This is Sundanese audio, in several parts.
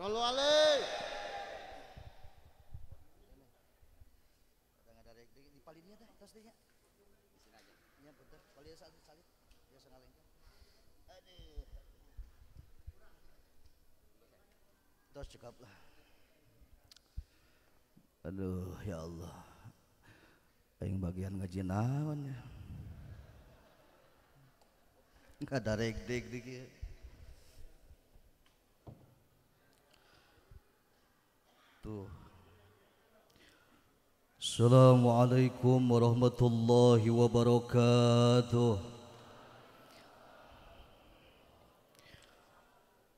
Kalau Ale. Kadang ada di, di palinya dah, tas dia. Di sini aja. Ya bentar, palia salit salit. Dia sengaleng. Aduh. Tas cukup lah. Aduh, ya Allah. Yang bagian ngaji naon ya. Enggak ada rek dik dik. Ya. وبركاته السلام عليكم ورحمة الله وبركاته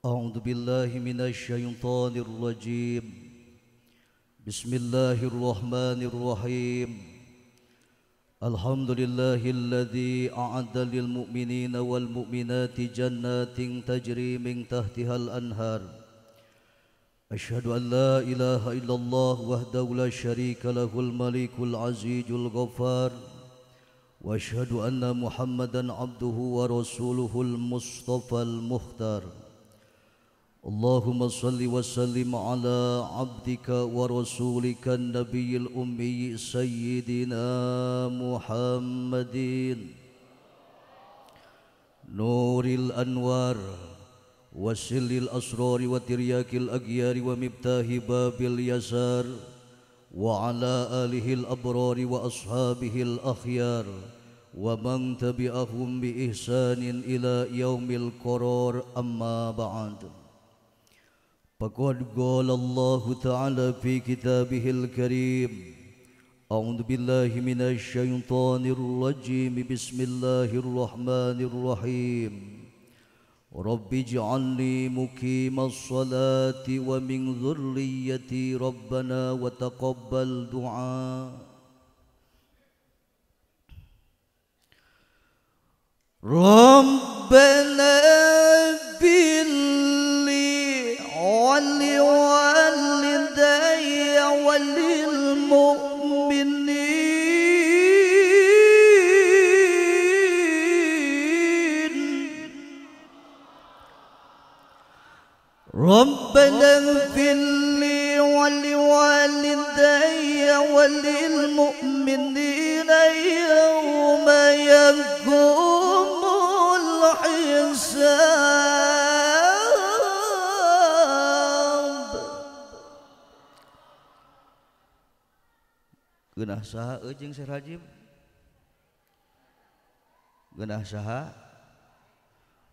أعوذ بالله من الشيطان الرجيم بسم الله الرحمن الرحيم الحمد لله الذي أعد للمؤمنين والمؤمنات جنات تجري من تحتها الأنهار أشهد أن لا إله إلا الله وحده لا شريك له الملك العزيز الغفار وأشهد أن محمدا عبده ورسوله المصطفى المختار اللهم صل وسلم على عبدك ورسولك النبي الأمي سيدنا محمد نور الأنوار وسل الأسرار وترياك الأجيار ومبتاه باب اليسار وعلى آله الأبرار وأصحابه الأخيار ومن تبعهم بإحسان إلى يوم القرار أما بعد فقد قال الله تعالى في كتابه الكريم أعوذ بالله من الشيطان الرجيم بسم الله الرحمن الرحيم رب اجعل لي مقيم الصلاة ومن ذريتي ربنا وتقبل دعاء ربنا ولي ولوالدي ولي ربنا اغفر لي ولوالدي وللمؤمنين يوم يقوم الحساب Genah saha eujeung Syekh Rajib? Genah saha?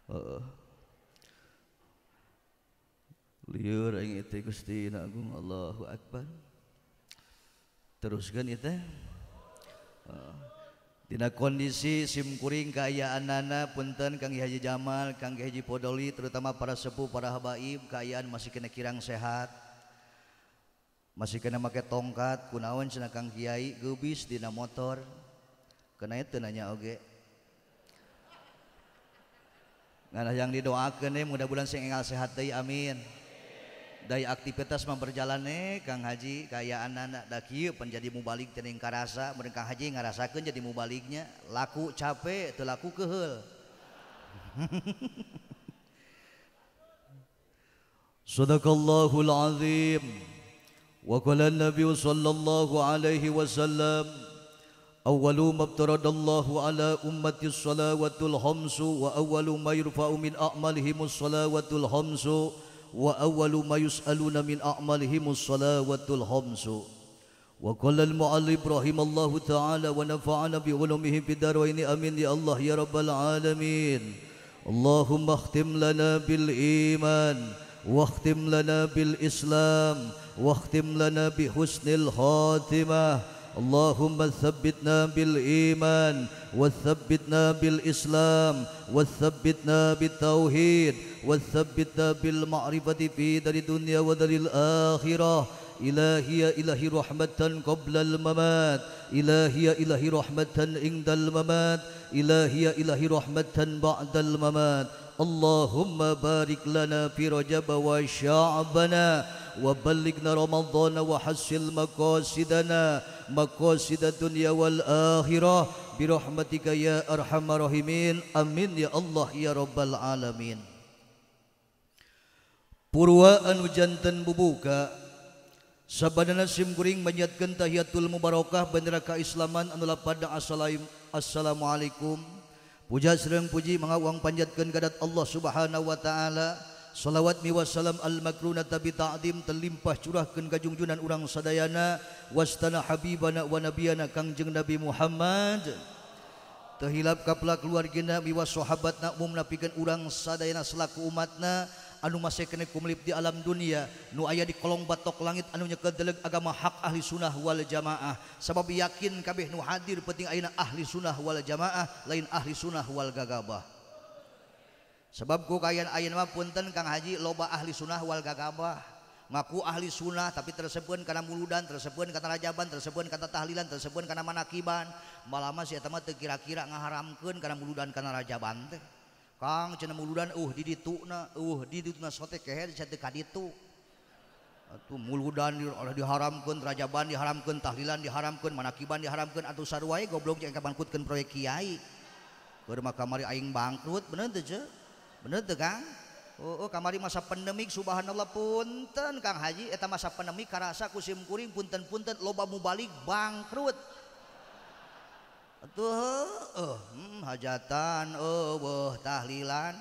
Heeh. Uh -uh. buat terus itu kondisi simkuring kean nana punten Kang Haji jamal Kangji podholi terutama para sepuh para habaib kaan masih kena kirang sehat masih kena make tongkat kunawan seakan hiai gubis Dina motor kena ten yang didoakan nih mudah bulan se ngasehati Amin dari aktivitas memperjalane Kang Haji kayak anak-anak daki penjadi mubalik tening karasa mereka Kang Haji ngarasakan jadi mubaliknya laku capek terlaku kehel Sadaqallahul azim wa qala nabi sallallahu alaihi wasallam awwalu ma ala ummati salawatul hamsu wa awwalu ma yurfa'u min a'malihim salawatul hamsu وأول ما يسألون من أعمالهم الصلاة الخمس وقال المعلم رحم الله تعالى ونفعنا بعلومه في الدارين امين يا الله يا رب العالمين اللهم اختم لنا بالايمان واختم لنا بالاسلام واختم لنا بحسن الخاتمه اللهم ثبتنا بالإيمان وثبتنا بالإسلام وثبتنا بالتوحيد وثبتنا بالمعرفة في دار الدنيا ودار الآخرة إلهي إلهي رحمة قبل الممات إلهي إلهي رحمة عند الممات إلهي إلهي رحمة بعد الممات اللهم بارك لنا في رجب وشعبنا وبلغنا رمضان وحسن مقاصدنا siidaunyawalhiroh birohmatikyaarhamrohimin amin ya Allah ia robbal aalamin Puraan hujantan bubuka sababanaan simkuring meatkan tahyatul mubarokah bendneraka Islam anula pada asal assalamualaikum Puja sedangrang puji mengaguwang panjatkan kadat Allah subhanahu wa ta'ala. wartawan salalawatmi Wasallam Almaklu na tabi ta'addim telimpah curah ke kajungjunan urang Sadayana wastana habbib bana wabianana Kajeng Nabi Muhammad tehilab ka pela keluar genbi wasahabat naum napigan urang saddayana selaku umatna anu mas kenekku mlip di alam dunia Nu aya di kolong batok langit anu nya kadelek agama hak ahli sunnah wala jamaah sa yakin kabeh nu hadir peting aina ahli sunnah wala jamaah lain ahli sunnah walga gabbah sebabku kay air maupun Kang haji loba ahli sunnahwalgagabah maku ahli sunnah tapi tersebut karena muludan tersebut kata jaban tersebut kata talilan tersebut karena manakiban malam saya tem kira-kira menghaharamkan karena muludan karena jaban Ka mudan mudan oleh diharamkan Rajaban uh, uh, diharamkan tahlilan diharamkan manakiban diharamkan atau sarway e goblok yang bangkutkan proyek Kyai makaari aing bangnut be aja nergang kamari masa pandemicmik Subhanallah punten Kang hajieta masa pandemicmik rasa kusim-kuring punten-punten loba mubalik bangkrut hmm, hajatantahlan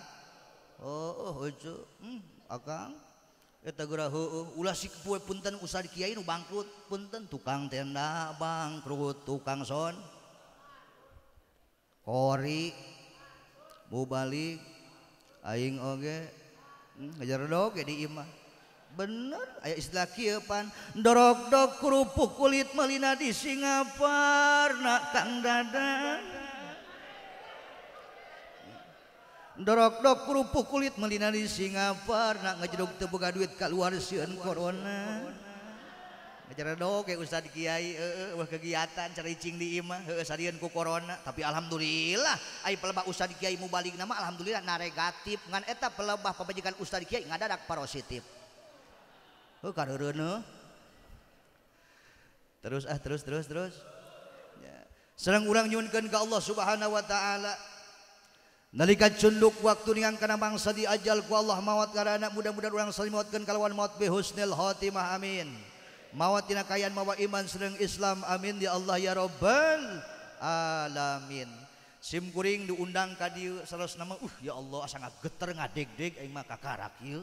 hmm, bangkut punten tukang tenda bangkrut tukang son kor mubalik ingge nga di bener aya istpan Nndog-dokrupuk kulit melina di S ta dada Nndogdok ruuk kulit melina di sing na ngajedog tega duit kal siun kor Eh, eh, kegiatancing dikuona eh, tapi alhamdulillah pel balik nama Alhamdulillahtif dengan etap pelleah pebaikan Ustad oh, terus ah terus terus terus sedangang urang nyunkan ke Allah subhanahu wa Ta'ala nalikacunduk waktu dengan karena bangsa diajalku Allah mauwat karena anak mudah-muda orang sal kalau Husniltimamin mauwat tinakaan mawa iman seneng Islam amin di Allah ya robbal alamin simkuring diundang ka nama uh, ya Allah sangat geter ngadek-de makakil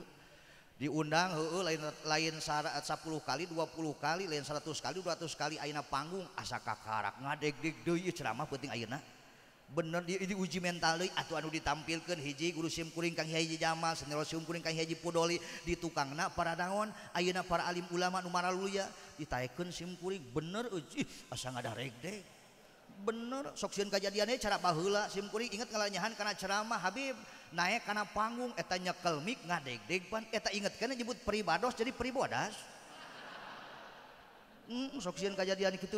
diundang huh lain lain saat 10 kali 20 kali lain 100 kali 200 kali aina panggung asaka karak ngadek-deg ceramah puting air bener uji mental atau Aduh ditampilkan hiji guru simkuring Kaji di tukang paraon Auna para Alim ulama Numaraluya ditken simkuring bener uji as ada bener soun kejadianannya cara bah simkuring ingat kelanyahan karena ceramah Habib naik karena panggung etanyakelmic ngadekdek inget karena je priib jadi pribodas kejadian itu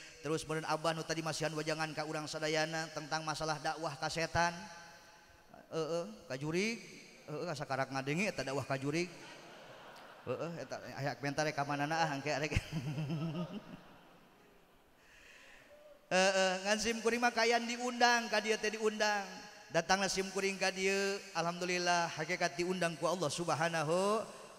terus be Abah tadi mas wajangan Ka udang Sedayana tentang masalah dakwah kasetan kajjuri dakwah e, ah, ngasim kuriimaan diundang ka diundang datang ngasim kuriing Alhamdulillah hakikat diundangku Allah Subhanahu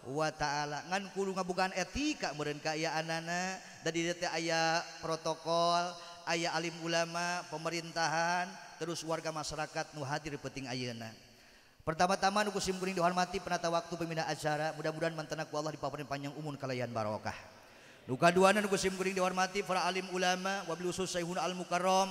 Wa taalaangankulua bukan etika meka anak didtik aya protokol ayah Alilim ulama pemerintahan terus warga masyarakat nuhatipeting ayena pertama-tama gusimburring dihormati pena waktu pemina acara mudah-mudahan mantanak ku Allah di pamerintpanjang umun kalianyan Barokah lga 2an gusimburing dihormati para alim ulamawabus Sayhun Al- Muqaram,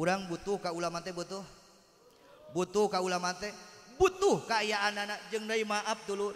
butuh kalamate butuh butuh kalamate butuh kayaan-ak jeung naima Abdul.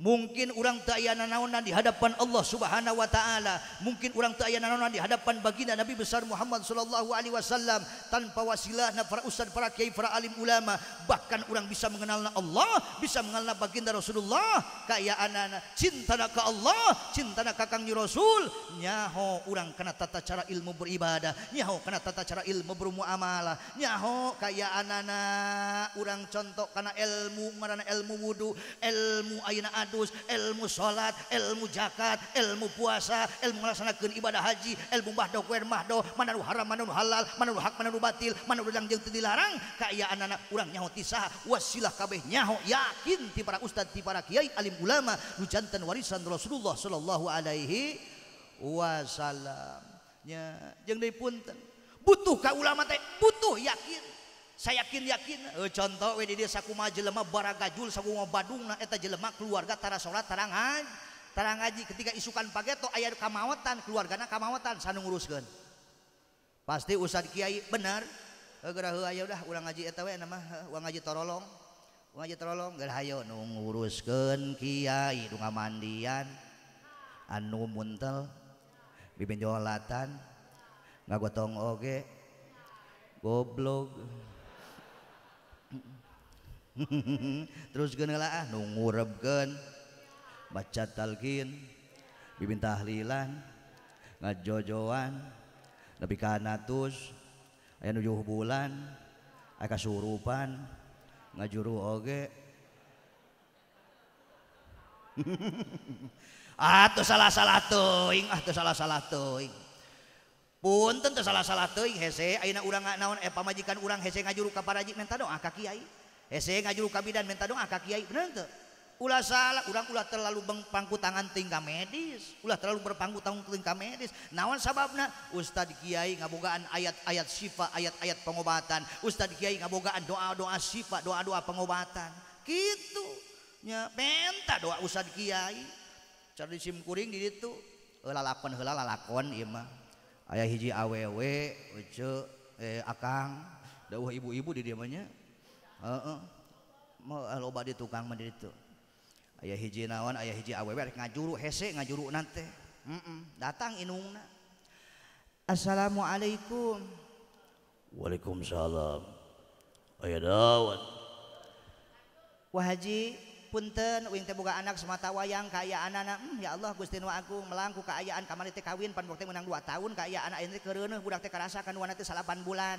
Mungkin orang tak ayana naonan di hadapan Allah Subhanahu wa taala, mungkin orang tak ayana naonan di hadapan baginda Nabi besar Muhammad sallallahu alaihi wasallam tanpa wasilah para ustaz, para kiai, para alim ulama, bahkan orang bisa mengenal Allah, bisa mengenal baginda Rasulullah, Kaya anak cinta nak ke Allah, cinta nak kakang Rasul, nyaho orang kena tata cara ilmu beribadah, nyaho kena tata cara ilmu bermuamalah, nyaho kaya anak orang contoh kena ilmu Marana ilmu wudu, ilmu ayana ilmu salat elmu zakat ilmu puasa ilmulah sangat ke ibadah haji ilmudo halal dilarang kayak anak-an kurang nyahutisah wasilahkabeh nya yakinti para Uustaz di para Kyai Alilim ulama hujantan warisan Rasulullah Shallallahu Alaihi wasallam jende punten butuhkah ulama teh butuh yakinti saya yakin yakin eh, contoh aku maje barang jelemak keluarga salat taranganrang ngaji ketika isukan pakai atau airt kamawatan keluarganya kamawatan nguruskan pasti us Kyai nerjiangjilonglongguru Kiaidian anujotan nggak tong goblok terusela ah, nu baca diminta ahlilan ngajojoan lebih karenaus ayaju bulan kak surupan ngajuru oge atuh ah, salah- salah toing atuh salah-sa toy pun salah toy naon e majikan u he ngakak Kiai nga salah u- terlalu beng pangku tangan tingkah medis pulah terlalu berpangku tangan tingkah medis nawan sababnya Ustadz Kyai ngabogaan ayat-ayat sifa ayat-ayat pengobatan Ustadz Kyai ngabogaan doa-doa sifat doa-doa pengobatan gitunya bentta doa Ustadz Kyaikuring gitupanhelkon ayaah hiji aww eh, akan dawah ibu-ibu di dianya Eh, di tukangdiri aya hiji nawan aya hij a nga ju he nga juruk nanti datang Assalamualaikum Waalaikumsalamji Putenbuka anak semata wayang kaya anak-anak hmm, ya Allah gust melangku kean kam kawin pan menang dua tahun kay anak ini kekan salapan bulan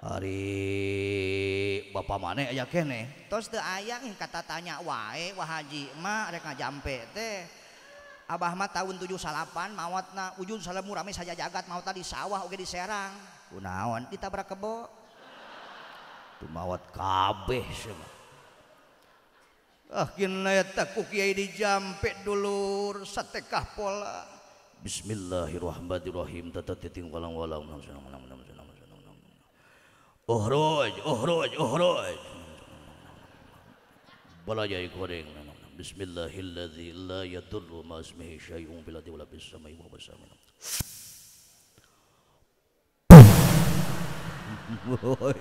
hari ba manek aya kene aya kata tanya wa wajipe Abah tahun 7 salapan mawat na ujung semu rame saja jagat mau tadi sawah oke di Serangnawan kita kebomawat kabeh di dulu sekah Pol Bismillahirohrohim اخرج اخرج اخرج بلا جاي كورين بسم الله الذي لا يضر ما اسمه شيء بلا دي ولا بالسماء السماء وهو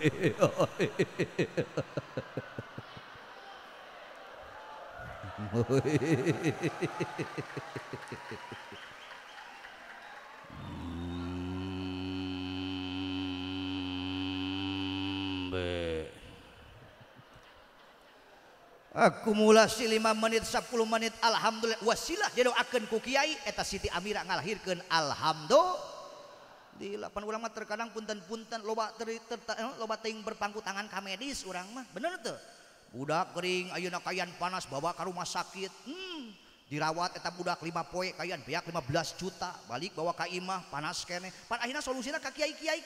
السميع Hai aku mulaisi lima menit 10 menit Alhamdulillah wasilah jedo akan ku Kyai eta Siti Amira ngalahirkan Alhamdulil dipan ulamat terkadang punten-punten lobak eh, lobating berpangku tangan kammedis orang mah bener tuh udah kering auna kayan panas bawa ke rumah sakit hmm, dirawat tetap budak lima poie kayan pihak 15 juta balik bawa Kaimah panasken pan akhirnya solusinya kakiai Kyai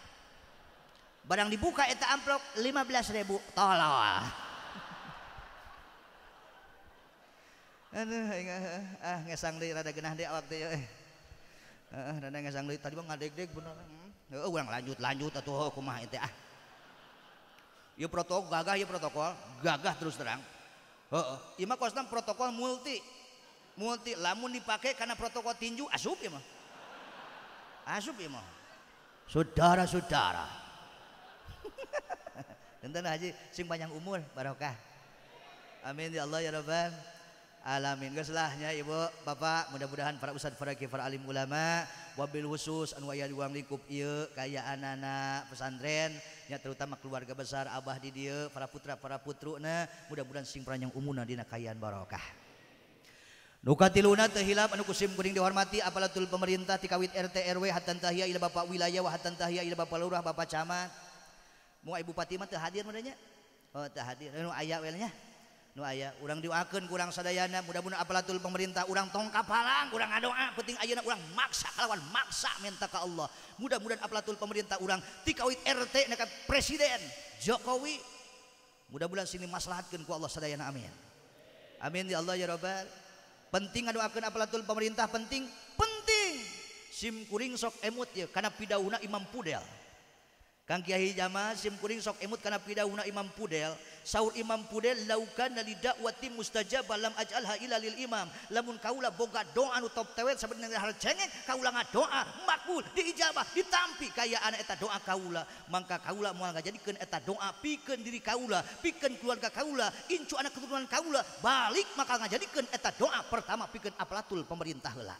barang dibuka eta amplop 15 ribu tolol aduh ah ngesang deui rada genah deui awak teh Ah, rada ngesang deui tadi bang ngadeg-deg bener hmm, heeh orang lanjut lanjut atuh kumah itu ah Ya protokol gagah ya protokol gagah terus terang heeh ieu mah kosna protokol multi multi lamun dipakai karena protokol tinju asup ya mah asup ya mah saudara-saudara ha Haji simpan yang umur Barokah Amin ya Allah ya rob alaminlahnya Ibu Bapak mudah-mudahan paraat Alilim ulamawabbil khusus kayak anak-anak pesantrennya terutama keluarga besar Abah didier para putra para putruk nah mudah-mhan simpanan yang umundinakaan Barokah luka lunahil penukusimding dihormati apallatul pemerintah tikawit RTR waatantah Bapak wilayah waatantah Bapak Lurah Bapak cama Ibupatimat hadir diwa kurang sedayana mudah-mhan apaltul pemerintah urang to kurang doa penting ayaak kurang maksa kawan maksa minta ke Allah mudah-mudahan atul pemerintah urang tikawi RT presiden Jokowi mudah-mhan sini maslahatkan ke Allah sedayan amin Amin ya Allah ya robbal pentingakan apal pemerintah penting penting simIMkuring sok emot ya karenapiddahuna Imam pudel karenauna Imamdel Saur Imam pudel laukan dakwati mustalam lemun kaula bo doa top te sebenarnya ce kau doa dihiijabah ditampi kayak anak eta doa kaula maka kaula mau nggak jadikan eta doa piken diri kaula piken keluarga kaula incu anak keturunan kaula balik maka nggak jadikan eta doa pertama piken aplattul pemerintahlah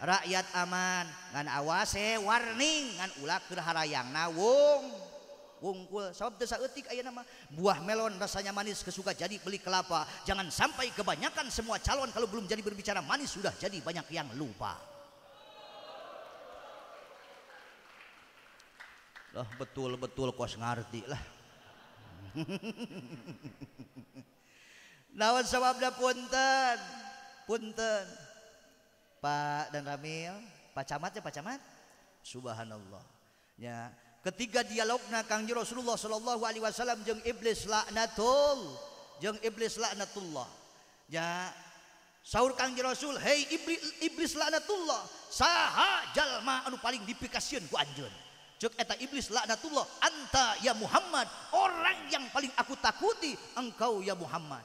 rakyat aman ngan awase warning ngan ulah keur harayang nawung wungkul sabab desa etik ayat nama buah melon rasanya manis kesuka jadi beli kelapa jangan sampai kebanyakan semua calon kalau belum jadi berbicara manis sudah jadi banyak yang lupa lah betul betul kos ngerti lah lawan sababnya punten punten Pak dan Kamil pacamatnya pacamat Subhanallah ya ketiga dialog na kangng jerosulullah Shallallahu Alaihi Wasallam iblislahnatul iblislahnatullah ya sahur Kang je Raul He iblislahnatullah sahjal anu paling dikasi ku anjun iblisnatullahta ya Muhammad orang yang paling aku takuti engkau ya Muhammad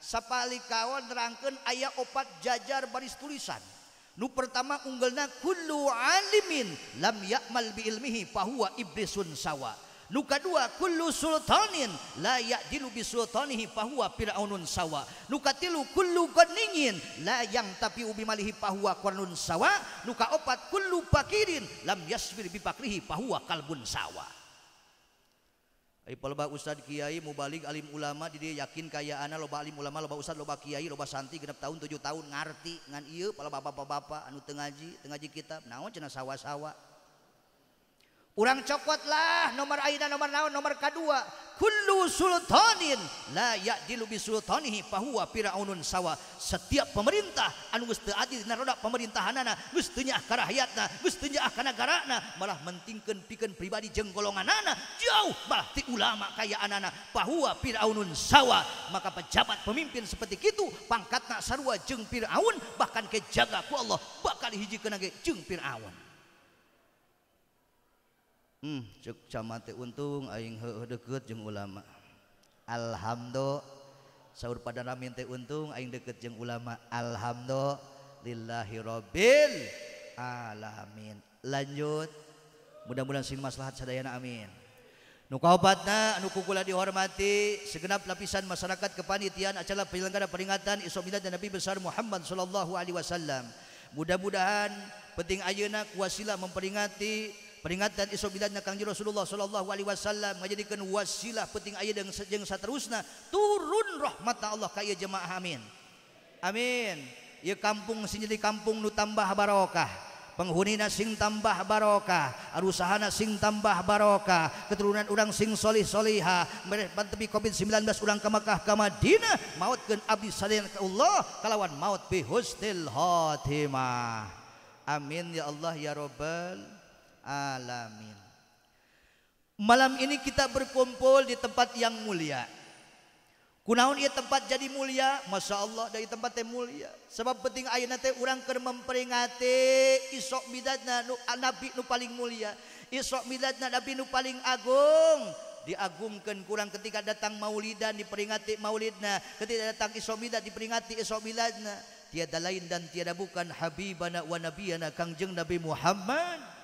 sapalikawan nerangkan ayah opat jajar baris tulisan nu pertama unggulna kullu alimin lam yakmal bi ilmihi fahuwa iblisun sawa nu kedua kullu sultanin la ya'dilu bi sultanihi fahuwa fir'aunun sawa nu katilu kullu koningin la yang tapi ubi malihi fahuwa qarnun sawa nu kaopat kullu fakirin lam yasbir bi fakrihi fahuwa kalbun sawa ur pelbak Ustad Kiai mubalik alim ulama didde yakin kayakaana lobalim ulama loba usta loba Kiai robba Santi genp tahun 7 tahun ngati ngan i pala bapakpakbapak anu tengahji tengahji kitab naon cena sawwassawa punya orang coklat lah nomor A nomor a nomor K2 Kuluninun sawwa setiap pemerintah anggusti Adis na roda pemerintahan muststinya ke hayaatnastinya akangarana malah mentingkan pikir pribadi jenggolongan anak jauh pastiti ulama kayaka anak-anak papiraraunun sawa maka pejabat pemimpin seperti itu pangkat nasarwa jengpirraun bahkan kejagaku Allah bakal hijikenaga jengpirrawan Hmm. cugcamati untunging ulama Alhamdulil sahur padamin untunging dekat ulama alhamdulilillahirobbil amin lanjut mudah-mudahan singmas sayaana aminbat dihormati segenap lapisan masyarakat kepantian acara pelenggara peringatan is Islam dan nabi besar Muhammad Shallallahu Alaihi Wasallam mudah-mudahan penting Ayeuna kuwaila memperingati kita cr peringatan isonya kang Rasulullah Shallallahu Alaihi Wasallam menjadikan wasilah peting ayat yang sejengsa Runa turun roh mata Allah kaya jema' amin amin ya kampung sing kampung Nu tambah barokah penghunina sing tambah barokah arushana sing tambah barokah keturunan urang singsholisholiha mebin 19 u kam makakah kam Madinah maut ke Abisleh Allahkalawan mauttilhotimah Amin ya Allah ya robballah alamin malam ini kita berkumpul di tempat yang mulia kunaun ia tempat jadi mulia Masya Allah dari tempat yang mulia sebab penting aunnate urangker memperingati isokbi paling mulia isbi paling Agung diagungkan kurang ketika datang mauli dan dipereringati Maulidna ketika datang isoda dieringati tiada lain dan tiada bukan Habib Ban nabi Kangjeng Nabi Muhammad dan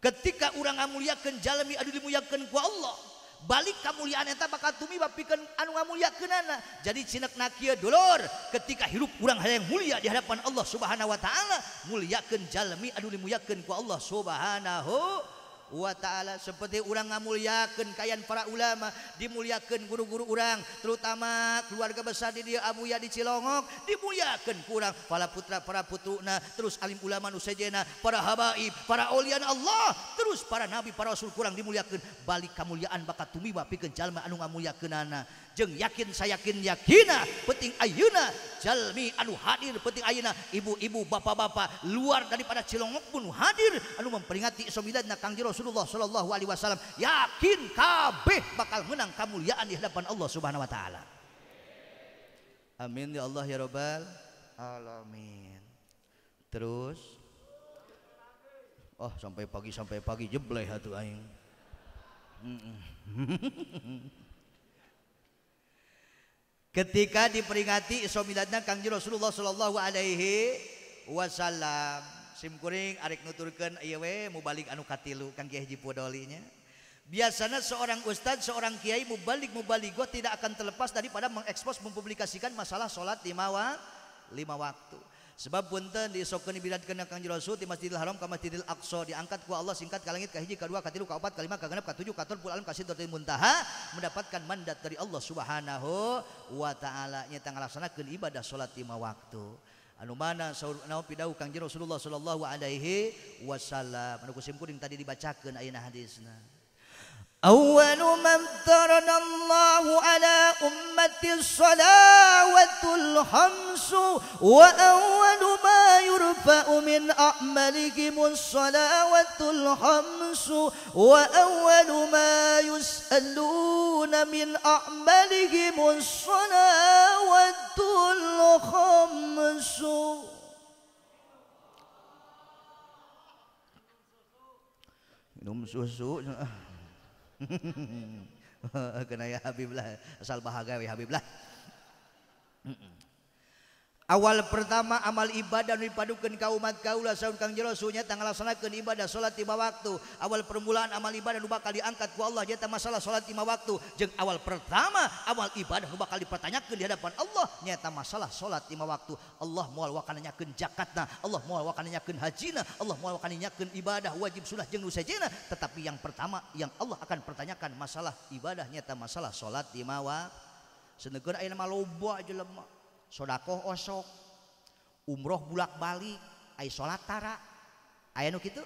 ketika orang kamu muliaken jami aduh diuliatkan ku Allah balik kamu lihateta maka tumi babikan anu kamu mulia ke nana jadi sinek naya dolor ketika hiruk kurang hal yang mulia di hadharapan Allah subhanahu wa ta'ala muliaken jami andu dimuyakatkan ku Allah subhanahu' ta'ala seperti orang ngamuliaken kayan para ulama dimuliakan guru-guru urang terutama keluarga besar di di Abuya di Cilongok dimuliken kurang para putra para putna terus Alilim ulama Nusjena para Habaib paraolian Allah terus para nabi parasul kurang dimuliakan balik kemuliaan bakat tumi bapi kejallma anu ngamuyaken nana. jeng yakin saya yakin yakina penting ayuna jalmi anu hadir penting ayuna ibu-ibu bapak-bapak luar daripada Cilongok pun hadir anu memperingati Isra Kangjeng Rasulullah sallallahu alaihi wasallam yakin kabeh bakal menang kemuliaan di hadapan Allah Subhanahu wa taala Amin ya Allah ya Robbal alamin terus oh sampai pagi sampai pagi jebleh atuh aing mm -mm. ketika diperingati Isra Miladna Kangjeng Rasulullah sallallahu alaihi wasallam simkuring arek nuturkeun ieu we anu katilu Kang Kiai Haji biasanya seorang ustadz seorang kiai mubalik gue tidak akan terlepas daripada mengekspos mempublikasikan masalah sholat lima, wa, lima waktu sebab punten diisokkeun dibidatkeun Kanjeng Rasul di Masjidil Haram ka Masjidil Aqsa diangkat ku Allah singkat kalengit langit ka hiji ka dua ka tilu lima tujuh ka tol puluh alam ka muntaha mendapatkan mandat dari Allah Subhanahu wa taala nya tang ngalaksanakeun ibadah solat lima waktu anu mana saur naon pidau Kanjeng Rasulullah sallallahu alaihi wasallam anu kusimkuring tadi dibacakan ayat hadisna أول ما افترض الله على أمة الصلاة الخمس وأول ما يرفع من أعمالهم الصلاة الخمس وأول ما يسألون من أعمالهم الصلاة الخمس minum susu kena ya Habiblah asal bahagia ya Habiblah Awal pertama amal ibadah nu dipadukeun ka umat kaula saun Kang Jero sunya tanggal laksanakeun ibadah salat lima waktu. Awal permulaan amal ibadah nu bakal diangkat ku Allah nyata masalah salat lima waktu. jeng awal pertama awal ibadah nu bakal dipertanyakeun di hadapan Allah nyata masalah salat lima waktu. Allah moal wakana nyakeun zakatna, Allah moal wakana nyakeun hajina, Allah moal wakana nyakeun ibadah wajib sunah jeung nu sejena, Tetapi yang pertama yang Allah akan pertanyakan masalah ibadah nyata masalah salat lima waktu. Senegur aya mah loba jelema sodakoh osok umroh bulak balik ay sholat tara ayah nu gitu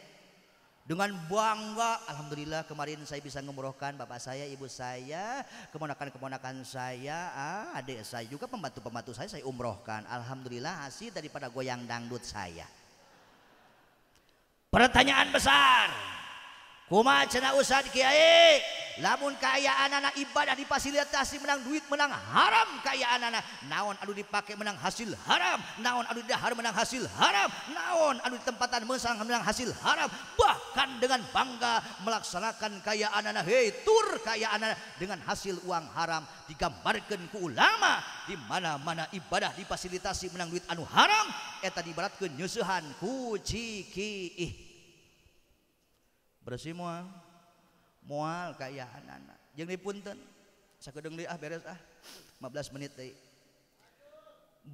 dengan bangga Alhamdulillah kemarin saya bisa ngemurahkan bapak saya ibu saya keponakan-keponakan saya ah, adik saya juga pembantu-pembantu saya saya umrohkan Alhamdulillah hasil daripada goyang dangdut saya pertanyaan besar ui koma namun kay anak-anak ibadah dipasilitasi menang duit menang haram kayak anak-ak naon Adu dipakai menang hasil haram naon Adu Dahar menang hasil haram naon Adu tempatan meang menang hasil haram bahkan dengan bangga melaksanakan kaya anak hetur kaya anak dengan hasil uang haram digambarkan ke ulama dimana-mana ibadah dipasiliti menang duit anu haram eta barat keysuhan kuciki bersih mual kayakahan anak dipunten 15 ah, ah. menit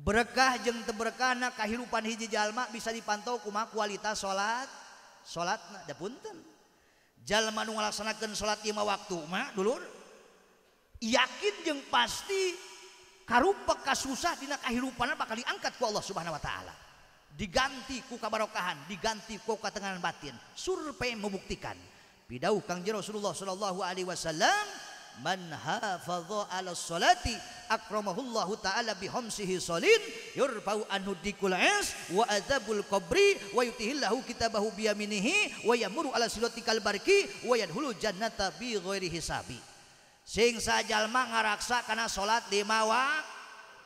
berkah jeng tekan kehidupan hijjal bisa dipantau hukumma kualitas salat salattenjallaksanatkan salatlima waktu dulu yakinng pasti karu pekas susah tidak kehidupan diangkatku Allah subhanahu wa ta'ala diganti ku kabarokahan diganti ku katengahan batin survei membuktikan pidau kang jero Rasulullah sallallahu alaihi wasallam man hafadha ala salati akramahullahu taala bihamsihi salin yurfau anhu dikul is wa azabul qabri wa yutihillahu kitabahu bi yaminihi wa yamuru ala silatikal kalbarki wa yadhulu jannata bi ghairi hisabi sing sajalma ngaraksa karena salat lima waktu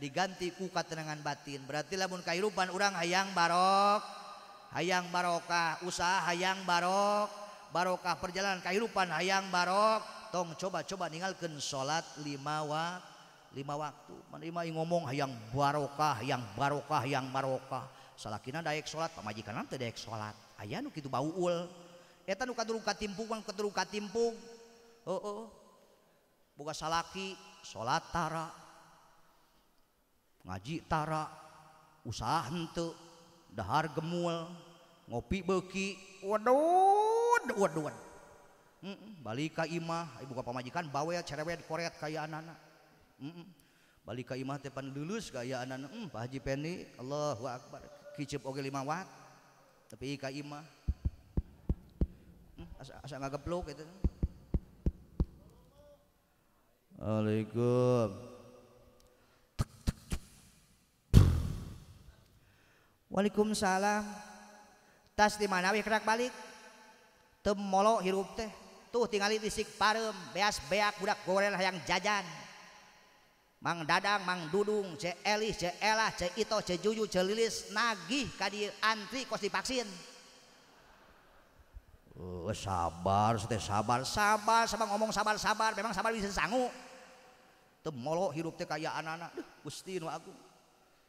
diganti ku katenangan batin berartilahpun kair kehidupan orang hayang barok hayang barokah usaha hayang barok Barokah perjalanan kehidupan hayang barok tong coba-coba tinggalkan salat 5 waktulima waktu menerima ngomong hayang Barokah hayang barokah hayang barokah salakin ada salat pemajikanandekk salat aya itubauuluka Bang keturuka buka salaki salattara boleh ngajitara usaha han tuh dahar gemul ngopi beki Waduh balikmah Ibuka pemajikan bawa cerewet-ko kayak anak-anak balikmah depan dulu kayak anakan mm, Haji Allahakbar 5t tapimah Alalaikum Waalaikumsalam tas di manawi kerak balik tem teh tuh tinggal parem beas be budak go yang jajan dadang mang dudunglah nagtri ko sabar sabar- sabar sama ngomong sabar-sabar memang sabar bisa sanggu kayak anak-anakstin aku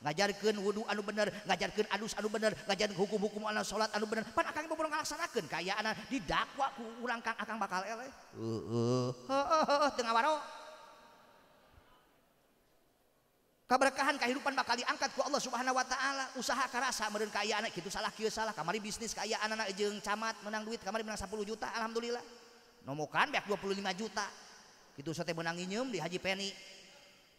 ngajarken wudhu adu bener ngajar ke adus bener gajarkuku salatnerlak kayak anak bakal keberkahan kehidupan bakal angkatku Allah subhanahu wa ta'ala usaha kera kayaka anak itu salah ki salah kamari bisnis kayaka anak-anakjeng Camat menangguit kamar 60 juta Alhamdulillah nomokan 25 juta itu satu menang inyum di Haji Peni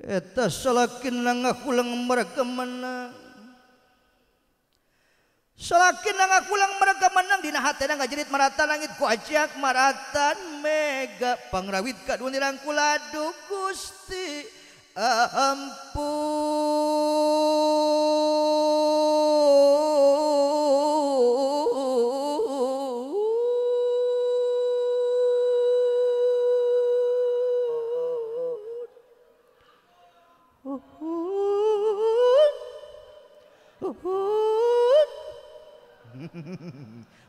E salalakin na nga kulang mereka menang Selakin na nga pulang mereka menang dinhatang nga jerit merata langit ku ajaak maratan megaga pangrawit ka du nilang kula dukusampmpu.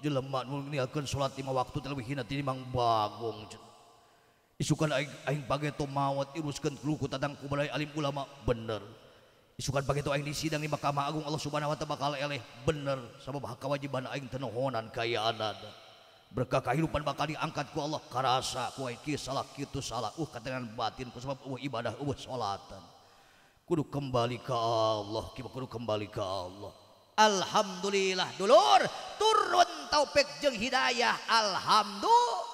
jelema nu ninggalkeun salat lima waktu talawihna mang bagong isukan aing aing to mawat iruskeun ku tadang kubalai alim ulama bener isukan bageto aing di sidang di mahkamah agung Allah Subhanahu wa taala bakal eleh bener sabab hak kewajiban aing teu nohonan kayaana berkah kehidupan bakal diangkat ku Allah karasa ku aing salah kitu salah uh katengan batin ku sabab uh ibadah uh salatan kudu kembali ke Allah kita kudu kembali ke Allah Alhamdulillah dulur turun topikk jeng Hidayah Alhamdulillah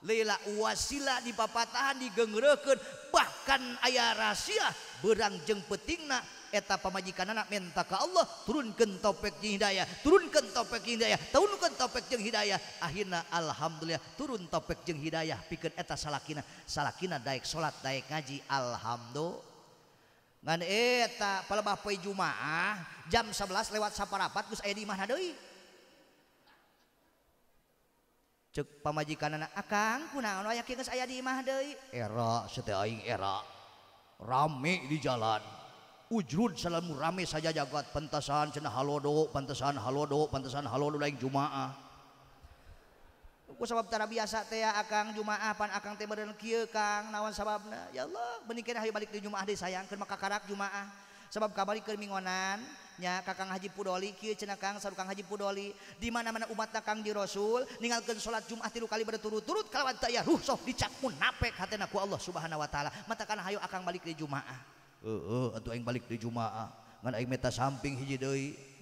lela wasila di papaahan di gegereken bahkan ayah rasia berang jeng petinga eta pemanyikan anak minta ke Allah turunkan toppikk Hidayah turunkan topek Hidayah turunkan topik jeng Hidayah akhirnya Alhamdulillah turun toppikk jeng Hidayah pikir eta salakinah salakinah baik salat baik ngaji Alhamdulillah punyaeta pala ba jumaah jam 1100 lewat saparapat ce pamajikan anak aya diing ah, rame di jalan jud salaamu rame saja jagat pantasan senah Halodo pantasan Halodo pantasan Halodo na jumaah sebab tara biasa Te akan jumaah pan tema dan Ka nawan sabab ya Allahikir balik di jumaah desayang ke maka karak jumaah sebabbalik kemingonannya kakang haji Puholicen sal Haji Puholi dimana-mana umat takang di rasul meninggalkan salat jumah tiru kali berturutturut kawan rus dicap punakku Allah subhanahu wa ta'ala matakan hayo akan balik dari Jumaah untuk yang balik di jumaahaiik Meta sampingi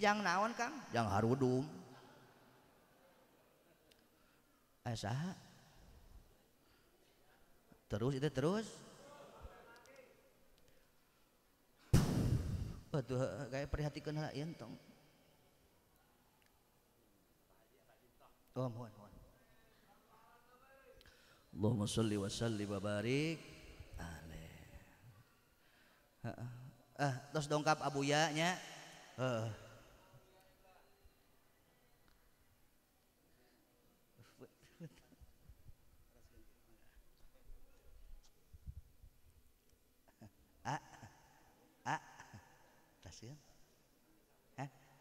yang nawan Ka yang Harudung Eh, aya terus itu terus Aduh, kayak perhatikan hal yang tong. Oh, mohon, mohon. Allahumma salli wa salli wa barik alaih. Eh, ah, terus dongkap abuyanya. Heeh. Uh.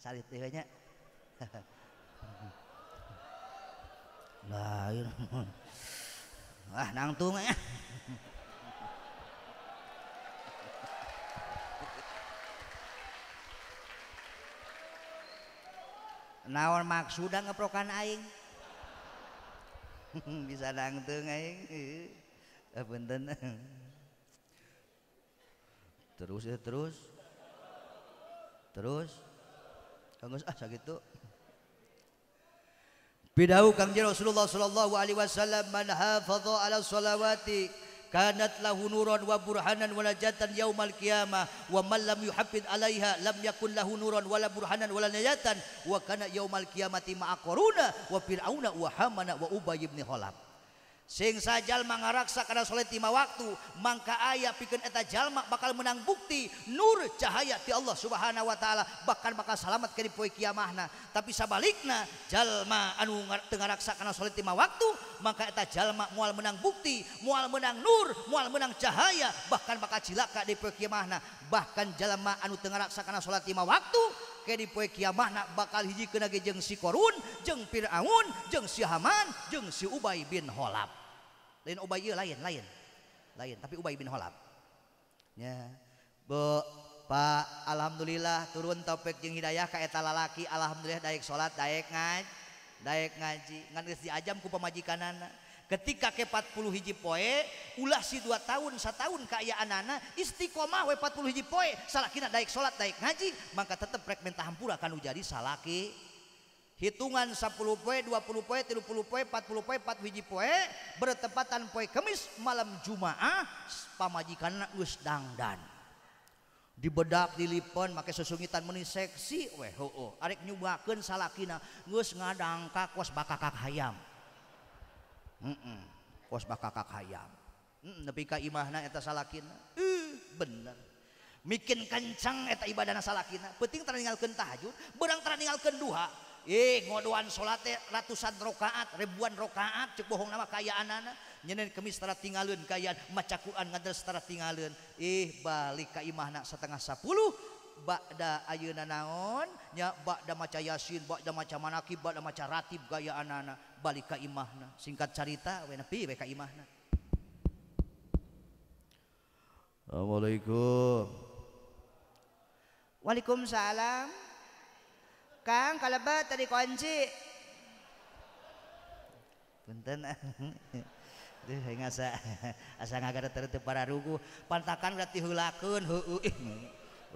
salit nya lain wah nangtung ya naon maksud ngeprokan aing bisa nangtung aing benten eh. eh, terus ya terus terus Kangus ah sakit tu. Bidau kang jero Rasulullah sallallahu alaihi wasallam man hafadha ala salawati kanat lahu nuran wa burhanan wa najatan yaumal qiyamah wa man lam yuhaffid alaiha lam yakun lahu nuran wala burhanan wala najatan wa kana yaumal qiyamati ma'a wa fir'auna wa hamana wa ubay ibn halab S saja jallma ngaraksakansholehtima waktu maka ayah pikir eta jalmak bakal menang bukti Nur cahaya di Allah subhanahu wa ta'ala bahkan maka salat keqmahna tapi sabaliknya jallma anu ngaraksakanshotima waktu maka eta jallma mual menang bukti mual menang Nur mual menang cahaya bahkan makaalcillak diper mahna bahkan jalma anu tenraksakan salatima waktu maka punya die kiamah bakal hijjingunngunng Sihaman jeng si Uuba bin tapi Pak Alhamdulillah turun topik jeng Hidayah kayak ta lalaki Alhamdulillah Day salat day ngaji day ngaji ngaris di ajam ku pemaji kanan ketika ke40 hiji poie ulah si 2 tahun seta kayaka anak-anak Iiqomah W40ipo salah kina salat baik ngaji maka tetaprek minhampur akan ujar salaki hitungan 10 poie 20 poi 404ie bertempatatan poie kemis malam Jumaah pamajikan sedangdan di beak dilippon maka susungitatan meniseksi wo are nyubaken salah kina ngadangngka kos bakakak hayam posba kakakkhaam lebih ka iimana eta salakin eh, bener mikin kancang eta ibadah na salakin pentinging kentajun barangal kenduhaih eh, ngodoan salalate ratusan rakaat ribuan rakaat pohong na kayaan- menyein kemistratingalun kayan macakuan ngastratingal ih eh, balik ka iimana setengah 10uh punya bakda ayuna naonnya bak macasin maca manakiib gaya anak-anak balik Imahna singkat caritaK Asamualaikum Waikumsalam Ka kalauci asgara terup para rugu pantakantihullaun hu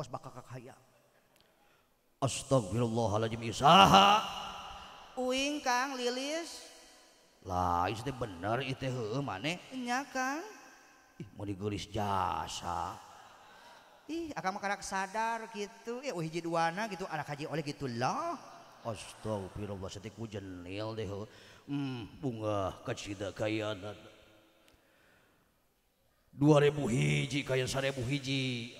kos bakal kaya. astagfirullahaladzim isaha uing kang lilis lah itu bener itu heuh mana nya kang ih mau digulis jasa ih akan makarak sadar gitu ya eh, hiji gitu anak haji oleh gitu lah astagfirullah setik ku jenil deh hmm, bunga kacida Dua 2000 hiji kaya 1000 hiji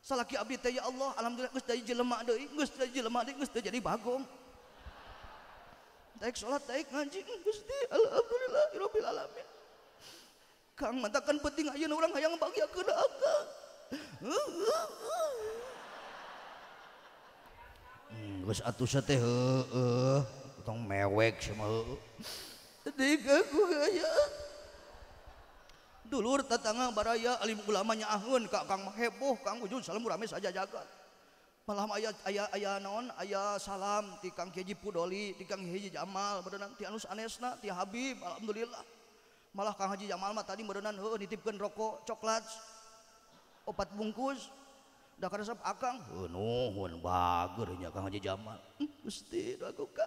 salaki abdi teh ya Allah alhamdulillah geus jadi jelema deui geus jadi jelema deui geus jadi bagong taik salat taik ngaji Gusti alhamdulillah rabbil alamin Kang matakan penting ayeuna urang hayang bagyakeun akang hmm, geus atusa teh heeh tong mewek sama heeh aku hayang dulu tettengah baraya ulamanya ahun Ka Ka heb Ka ra saja ja palama ayat aya aya non ayaah salam tikangji Puholi tigang hijji Jamal berenang Tius Anesna Habib Alhamdulillah malah Ka Haji jamalmah tadi beren ditipkan rokok coklat obat bungkus dakar akan bagernya Kang Haji jamal mesti Ka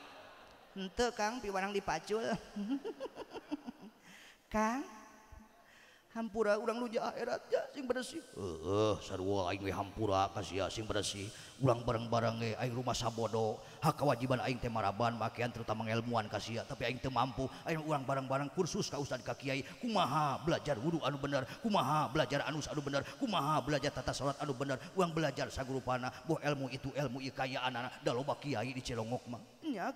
Ka piang dipacul Hampura urang lujah atnya berihpura kasih sing berih ulang bareng-barang air rumah sabbo hak kewajiban Aing Temaraban pakaian ter tentang menghelmuan kasih tapiing te mampu air ulang barang-barang kursus kausan kakiai kumaha belajar huruf adu benar kumaha belajar anus Adu benar kumaha belajar tata salat adu benar uang belajar saguru panah Bo ilmu itu ilmuoba Kyai di celong ngokmanya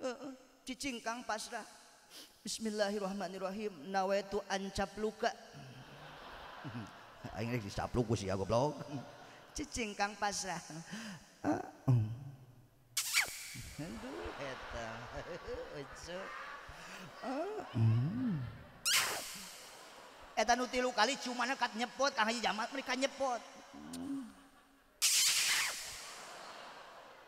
punya dicikang pasrah Bismillahirromanirrohim nawe itu ancap lukautil kali cuman nyepotmak nyepot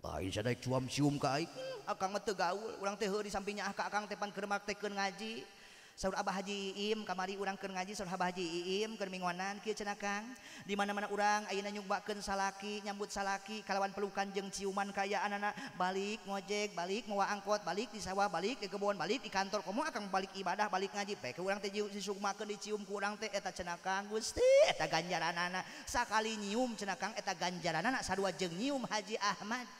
ium nge dis sam tepan kemak teken ngajisaudara Abah Hajiim kamari urang ke ngaji surha Hajiimkermwanancenakan dimana-mana orang Aina nyken salaki nyambut salakikalawan pelukan jeng ciuman kaya anak-anak balik ngojek balikngu angkut balik di sawah balik ke kebunuhan balik di kantor kom akan balik ibadah balik ngaji pejuium kurangeta ganjaranan kali ium cenakan eta ganjaran anak satuwa jengyium Haji Ahmad di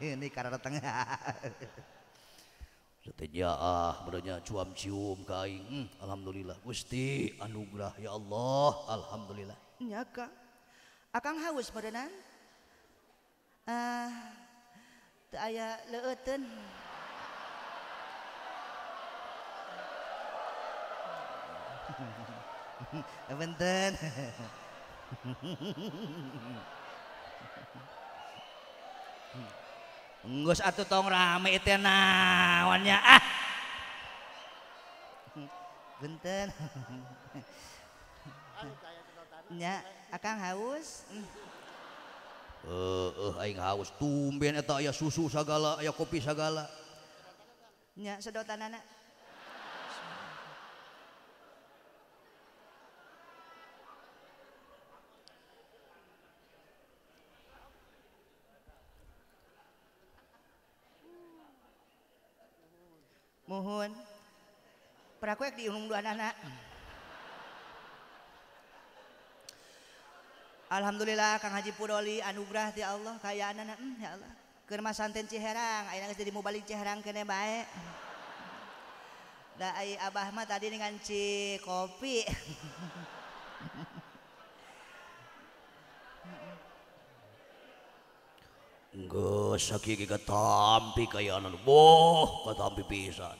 ini karena tengah ah, berenya cuam cium kain hmm, alhamdulillah gusti anugerah ya Allah alhamdulillah nyaka akang haus berenan. ah uh, aya leuteun Benten. Hmm. punya at tong rame etnya ah akan haus haustumben aya susu sa gala aya kopi sa galanya sedotan naak nuhun pernah kuek dua anak Alhamdulillah Kang Haji Pudoli anugerah di Allah kaya anak hmm, ya Allah kerma santen Ciherang ayah nangis jadi balik Ciherang kene baik. Dah ayah abah mah tadi dengan ci kopi Gue sakit getampi kaya anak boh katampi pisan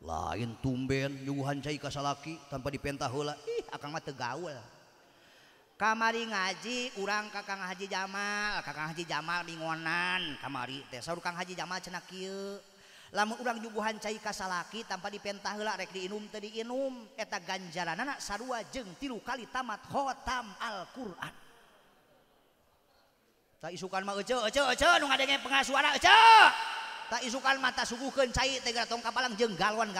laintumben juhan cair kas tanpa dipenta ga kamari ngaji urang kakak haji jamaah haji ja dian kamari haji jaahlama urang jubuhan cair kas tanpa dipenta inum tadi inum peeta ganjalan anak sarruajeng tiru kali taat khotam Alquran isukan adanya penga ini isukan mata suku jengwan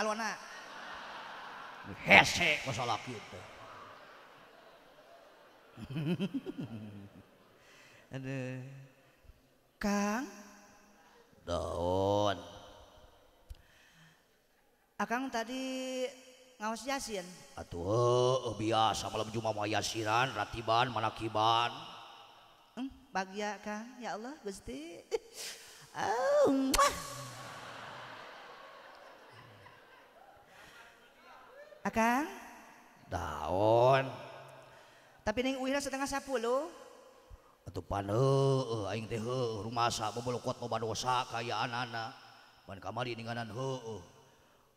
akan tadi ngawasinuh biasa malam juma mua yasiran ratiban manakiban bagi ya Allah besti Oh, mwah. Akang? Daon. Tapi ning uwira setengah lo. Atuh paneueuh aing teh eh, rumah heueuh rumasa babelokot babadosa kaya anak Ban kamari ninganan heueuh. Eh.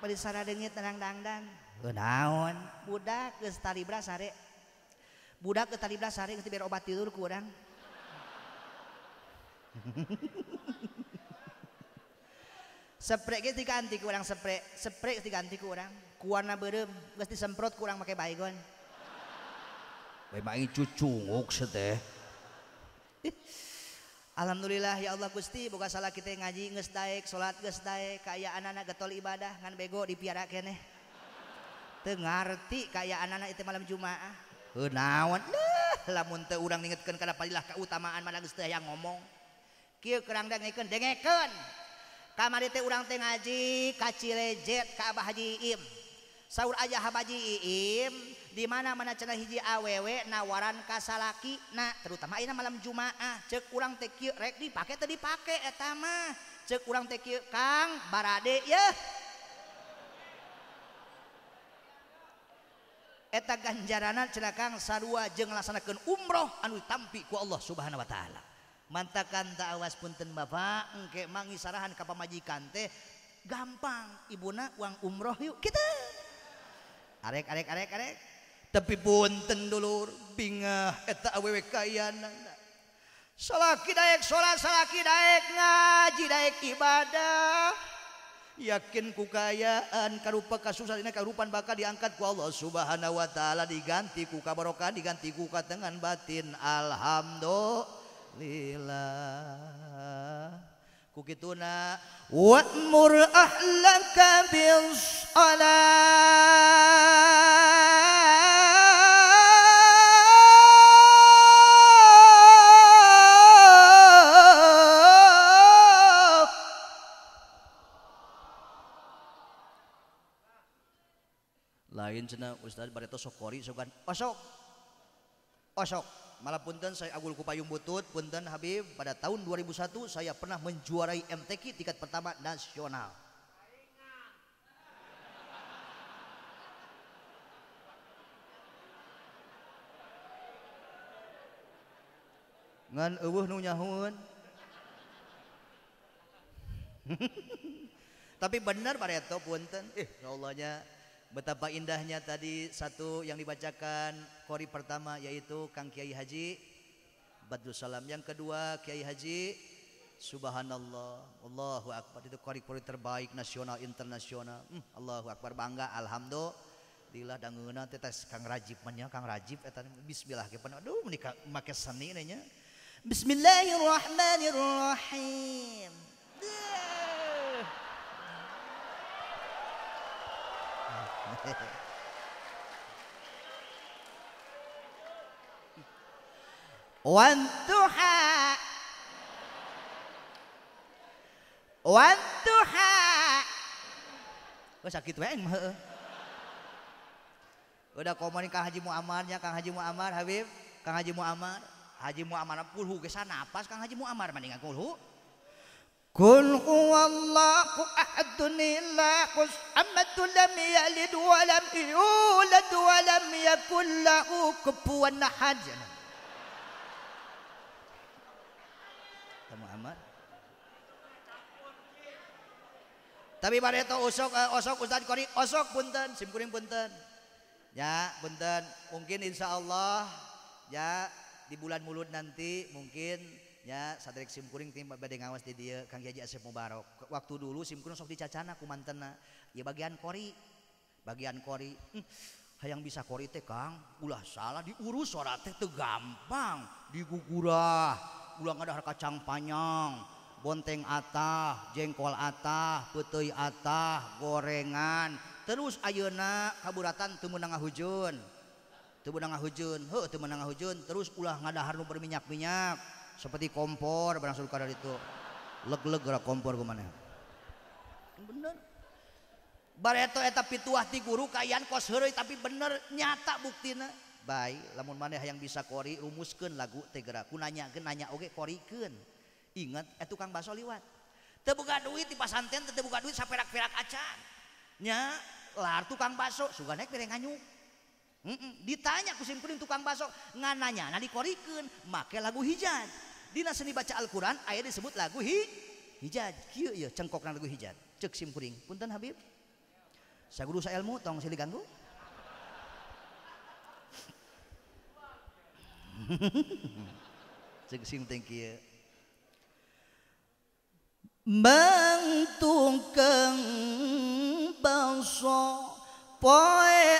punya tenangdangon ketali budak ke talibraari ketika obat tidur kurangknti kurang gannti kurang ku warna be mesti semprot kurang pakai bagon memang Alhamdulillah ya Allah kusti buka salah kita ngajingestaek salat gestaek kaya anak-ak gaol ibadah ngan bego dipiaeeh Tenngerti kaya anak-anak itu malam jumaah hunnawan lamuntte urang getken kala palilah keutamaan manaustaang ngomong ki kerangken dengeken Kam marite urangte ngaji kaci lejet ka bajiim sauur aja ha pajiim? di mana mana cena hiji awewek nawaran kasalaki nah terutama in malam jumaah ceku dipakai tadipaketa ganjaran cerakan sarua jenglaksanakan umroh anupikku Allah subhanahu wa ta'ala mantakan takwas punten Bapakpakkek mangisarahan kappa majikan teh gampang Ibuuna uang umroh yuk kita adik-adik-adik-ek tapi punten dulur bingah eta awewe kayana salaki daek salat salaki daek ngaji daek ibadah yakin ku kayaan karupa kasusan ini karupan bakal diangkat ku Allah subhanahu wa ta'ala diganti ku kabarokan diganti ku dengan batin alhamdulillah ku kukituna wa'mur ahlaka bis salat cenah Ustaz bari sok kori sok kan osok. Osok. Malah punten saya Agul Kupayung Butut, punten Habib pada tahun 2001 saya pernah menjuarai MTQ tingkat pertama nasional. ngan eueuh nu nyahun. tapi benar pak Reto punten eh ya Allahnya Betapa indahnya tadi satu yang dibacakan kori pertama yaitu Kang Kiai Haji Badrul Salam. Yang kedua Kiai Haji Subhanallah, Allahu Akbar. Itu kori-kori terbaik nasional internasional. Hmm, Allahu Akbar bangga, alhamdulillah dangguna tetes Kang Rajib manya, Kang Rajib eta bismillah ke Aduh menikah make seni nya. Bismillahirrahmanirrahim. Yeah. Wantuha Wantuha Wah sakit weng mah. Udah komani Kang Haji Muammarnya, Kang Haji Muammar Habib, Kang Haji Muammar, Haji Muammar pulhu geus napas Kang Haji Muammar mendingan kulhu. قل هو الله أحد الله أحمد لم يلد ولم يولد ولم يكن له كفوا أحد Muhammad Tapi pada itu osok eh, osok Ustaz Kori osok punten simkuring punten ya punten mungkin insya Allah ya di bulan mulut nanti mungkin wa waktu dulu kuman bagian kori bagian kori yang bisa kori te Ka pulah salah diurus sur itu gampang di gugurarah ulang ada kacang panjangyong bonteng atas jengkol atas putu atas gorengan terus ayeuna kaburatan tubuhmengah hujungah hugah hujun terus pulang ada Haru berminyak-pinyak ui seperti kompor beangsul Qadar itu kompor ketoguru ko tapi bener nyata bukti baik la yang bisa kori rumus lagu Te nanya genanya kor ingat eh tukang liwat terbuka duitten tetebuka duit perakperak a tukang su ditanya kusimpullin tukang basokngananya korken make lagu hijaan Dina seni baca Al-Quran ayat disebut lagu hi, hijad. Kieu ieu cengkok lagu hijad. Cek sim kuring. Punten Habib. Saya guru saya ilmu tolong silikan ganggu. Cek sim teng Bantung keng bangsa poe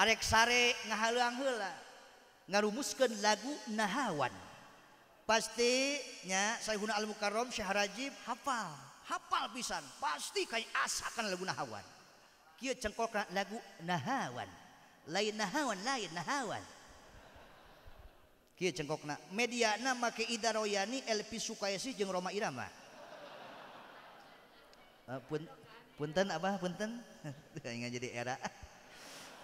arek sare ngahalang hela ngarumuskan lagu nahawan pastinya saya guna al mukarrom syekh rajib hafal hafal pisan pasti kayak asakan lagu nahawan kia cengkok lagu nahawan lain nahawan lain nahawan kia cengkokna media nama make Ida Royani LP Sukayasi jeng Roma Irama eh, pun punten apa punten nggak jadi era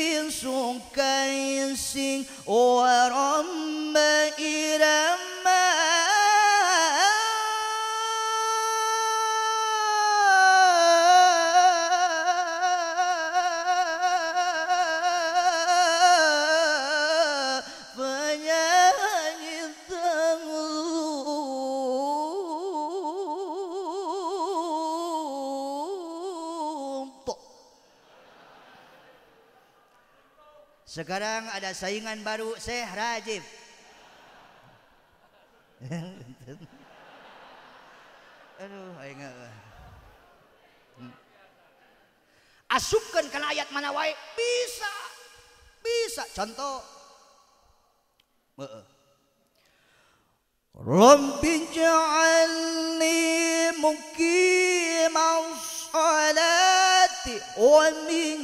يلبسك يسين ورم إلى Sekarang ada saingan baru Syekh Rajib. Aduh, ingat. Hmm. Asupkan kena ayat mana wae bisa. Bisa contoh. Heeh. Rabbi ja'alni muqimash salati wa min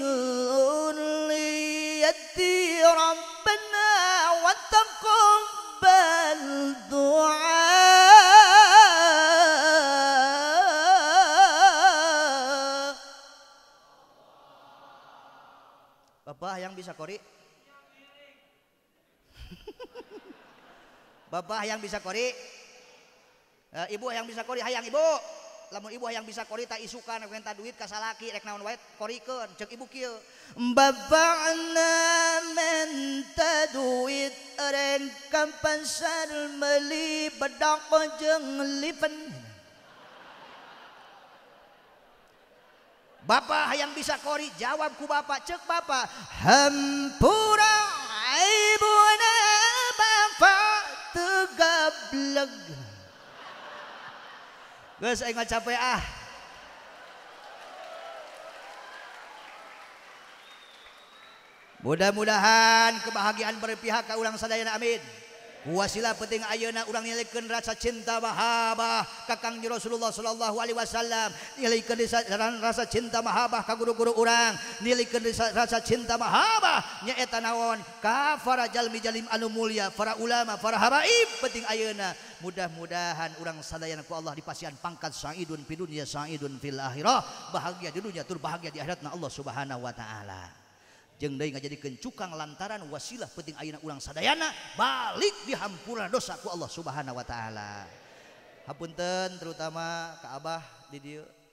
الدعاء Bapak yang bisa kori? Bapak yang bisa kori? Eh, ibu yang bisa kori, hayang ibu lamun ibu yang bisa korita isukan rek minta duit ka salaki rek naon wae korikeun cek ibu kieu babana minta duit rek ka pasar meuli bedak jeung lipen Bapak yang bisa kori jawab ku bapak cek bapak hempura na bapak tegableg saya eh, nggak capek ah. Mudah-mudahan kebahagiaan berpihak ke ulang sadayana amin. Wasila peting aayona urang nilikkan rasa cintabahabah kakang di Rasullah Shallallahu Alai Wasallam nilai kedesadaan rasa cintamahah ka guru-guru urang nilik rasa cintamahahh nyaeta nawon kafarjal mijalim a muya para ulama para haraib peting auna mudah-mudahan urang sadanaku Allah dipasian pangkat sangidun pidunnya sang Iun Fihiroh bahagia junya turbahagia di adatna Allah subhanahu wa ta'ala. jadikencukang lantaran wasilah peting aak ulang saddayana balik dihampunlah dosaku Allah subhanahu wa ta'ala hapunten terutama Ka'abah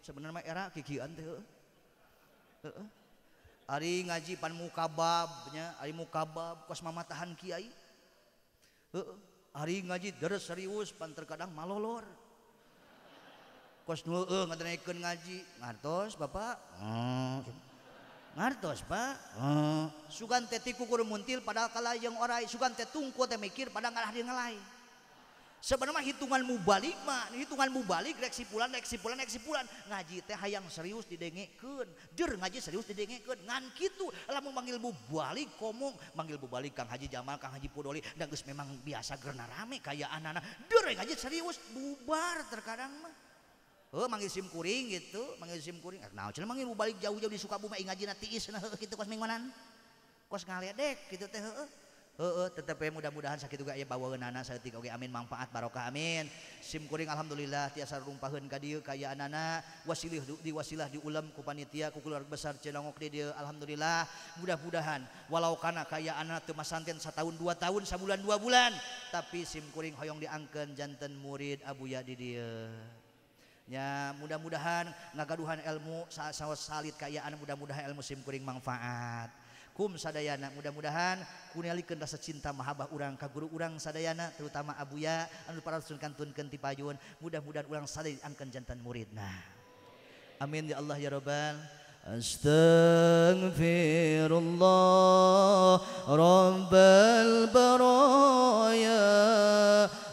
sebenarnya era hari ngaji panmumukababnya airmukabab kosma matahan Kiai hari ngaji der serius pan terkadanglor ko ngajitos Bapak hmm. tos Pak ah. sugan Tetik kukur muntil padakala yang or sugan tetung ko mikir pada ngarah lain sebenarnya hitunganmu balik mana hitunganmu balik reksi pulan reaksi pulan eksi pulan ngaji tehH yang serius didengekenr ngaji serius didengeken ngankilah memanggilmu balik kom manggilmu balikkan haji jamaah Haji puoli dan guys memang biasagrenna rame kayak anak-anak dureng ngaji serius bubar terkadangmah mengsimkuring ituingbalik mudah-mudahanwamin manfaat Barokah Amin simkuring Alhamdulillah tiasarumpmpahun ka kayak anak wasili diwailah di ulam ku panitia ku keluar besar celongok Dede Alhamdulillah mudah-mudahan walau karena kayak anak cummas santen 1 tahun dua tahun sabulan 2 bulan tapi SIMkuring Hoong diangka jannten murid Abu Yadiier punya mudah-mudahan ngagad Tuhan elmu saat- saw salit kayaka anak mudah-mudahan il musim kuranging manfaat kumsadayana mudah-mudahan kunali kenda secinta maba urang ka guru urang Sadayana terutama Abuya paraunkantun kenti payun mudah-muda ulang salit angkan jantan murid nah Amin di Allah ya robbalfirullah robel berroya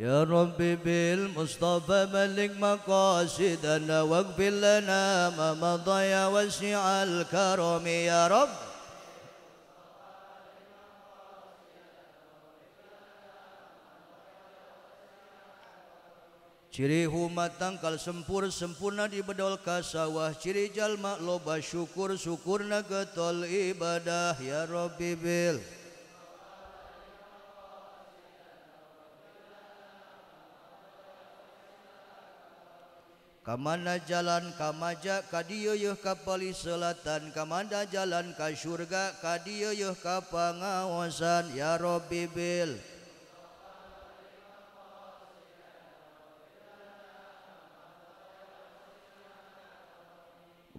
يا ربي بالمصطفى بلغ مقاصدنا واقبل لنا ما مضى يا وسع الكرم يا رب Ciri humat tangkal sempur sempurna di bedol kasawah Ciri jalma loba syukur syukurna getol ibadah ya Rabbi bil ukura Kamana jalan kamaja kaiyoyh kapali selatan kamanda jalan Kayurga kaiyoyh kapa ngawonsan yarobibil.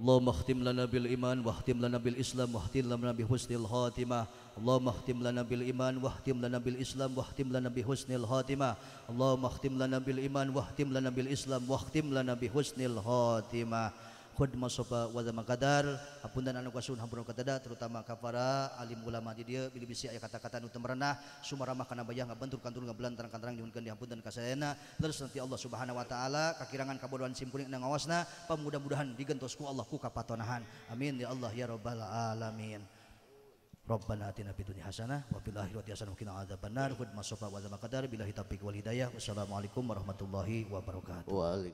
اللهم اختم لنا بالإيمان واختم لنا بالإسلام واختم لنا بحسن الخاتمة اللهم اختم لنا بالإيمان واختم لنا بالإسلام واختم لنا بحسن الخاتمة اللهم اختم لنا بالإيمان واختم لنا بالإسلام واختم لنا بحسن الخاتمة khudma sopa wazama qadar dan anu kasun hampura katada terutama kafara alim ulama di dia bila bisi kata-kata nu temerenah sumaramah kana bayah ngabentur kantur ngabelan terang-terang nyuhunkeun diampunten ka sadayana terus nanti Allah Subhanahu wa taala kakirangan kabodohan simpuling nang ngawasna, pamudah-mudahan digentosku Allah ku kapatonahan amin ya Allah ya rabbal alamin Rabbana atina fid dunya hasanah wa fil akhirati hasanah wa qina adzabannar. wa zama qadar bila hitapik wal hidayah. Wassalamualaikum warahmatullahi wabarakatuh.